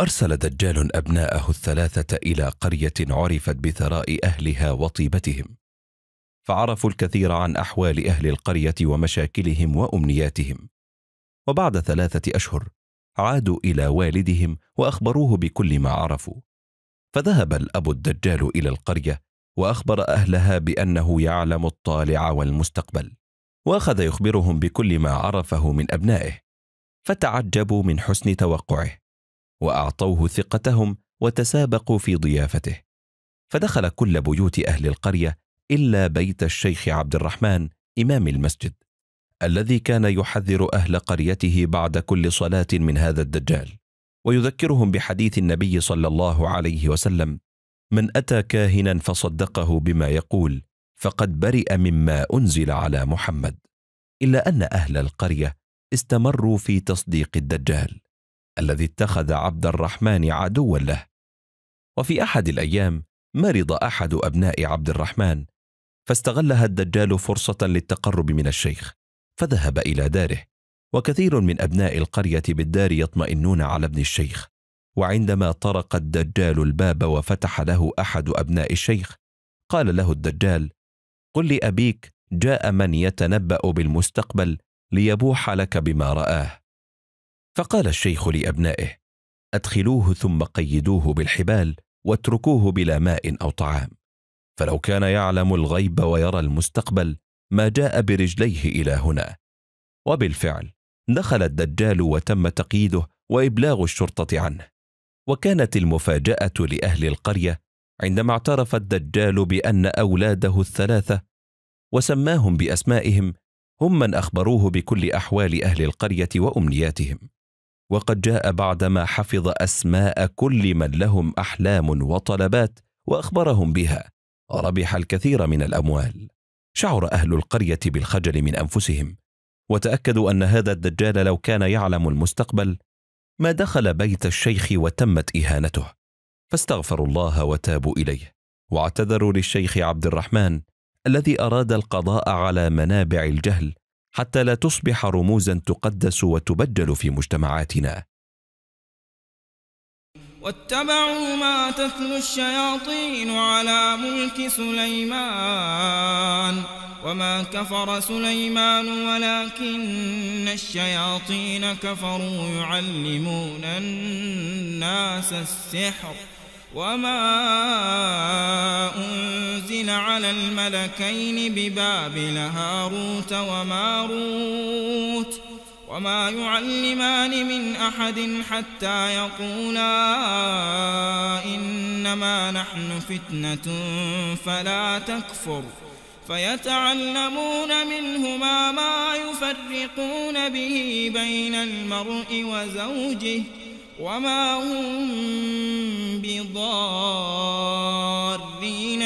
أرسل دجال أبناءه الثلاثة إلى قرية عرفت بثراء أهلها وطيبتهم، فعرفوا الكثير عن أحوال أهل القرية ومشاكلهم وأمنياتهم. وبعد ثلاثة أشهر، عادوا إلى والدهم وأخبروه بكل ما عرفوا. فذهب الأب الدجال إلى القرية، وأخبر أهلها بأنه يعلم الطالع والمستقبل، وأخذ يخبرهم بكل ما عرفه من أبنائه، فتعجبوا من حسن توقعه. واعطوه ثقتهم وتسابقوا في ضيافته فدخل كل بيوت اهل القريه الا بيت الشيخ عبد الرحمن امام المسجد الذي كان يحذر اهل قريته بعد كل صلاه من هذا الدجال ويذكرهم بحديث النبي صلى الله عليه وسلم من اتى كاهنا فصدقه بما يقول فقد برئ مما انزل على محمد الا ان اهل القريه استمروا في تصديق الدجال الذي اتخذ عبد الرحمن عدوا له وفي احد الايام مرض احد ابناء عبد الرحمن فاستغلها الدجال فرصه للتقرب من الشيخ فذهب الى داره وكثير من ابناء القريه بالدار يطمئنون على ابن الشيخ وعندما طرق الدجال الباب وفتح له احد ابناء الشيخ قال له الدجال قل لابيك جاء من يتنبا بالمستقبل ليبوح لك بما راه فقال الشيخ لابنائه ادخلوه ثم قيدوه بالحبال واتركوه بلا ماء او طعام فلو كان يعلم الغيب ويرى المستقبل ما جاء برجليه الى هنا وبالفعل دخل الدجال وتم تقييده وابلاغ الشرطه عنه وكانت المفاجاه لاهل القريه عندما اعترف الدجال بان اولاده الثلاثه وسماهم باسمائهم هم من اخبروه بكل احوال اهل القريه وامنياتهم وقد جاء بعدما حفظ أسماء كل من لهم أحلام وطلبات وأخبرهم بها ربح الكثير من الأموال شعر أهل القرية بالخجل من أنفسهم وتأكدوا أن هذا الدجال لو كان يعلم المستقبل ما دخل بيت الشيخ وتمت إهانته فاستغفروا الله وتابوا إليه واعتذروا للشيخ عبد الرحمن الذي أراد القضاء على منابع الجهل حتى لا تصبح رموزا تقدس وتبجل في مجتمعاتنا واتبعوا ما تتلو الشياطين على ملك سليمان وما كفر سليمان ولكن الشياطين كفروا يعلمون الناس السحر وما نزل على الملكين ببابل هاروت وماروت وما يعلمان من أحد حتى يقولا إنما نحن فتنة فلا تكفر فيتعلمون منهما ما يفرقون به بين المرء وزوجه وما هم بضار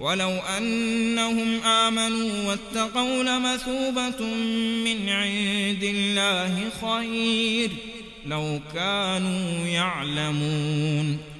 ولو أنهم آمنوا واتقوا لمثوبة من عند الله خير لو كانوا يعلمون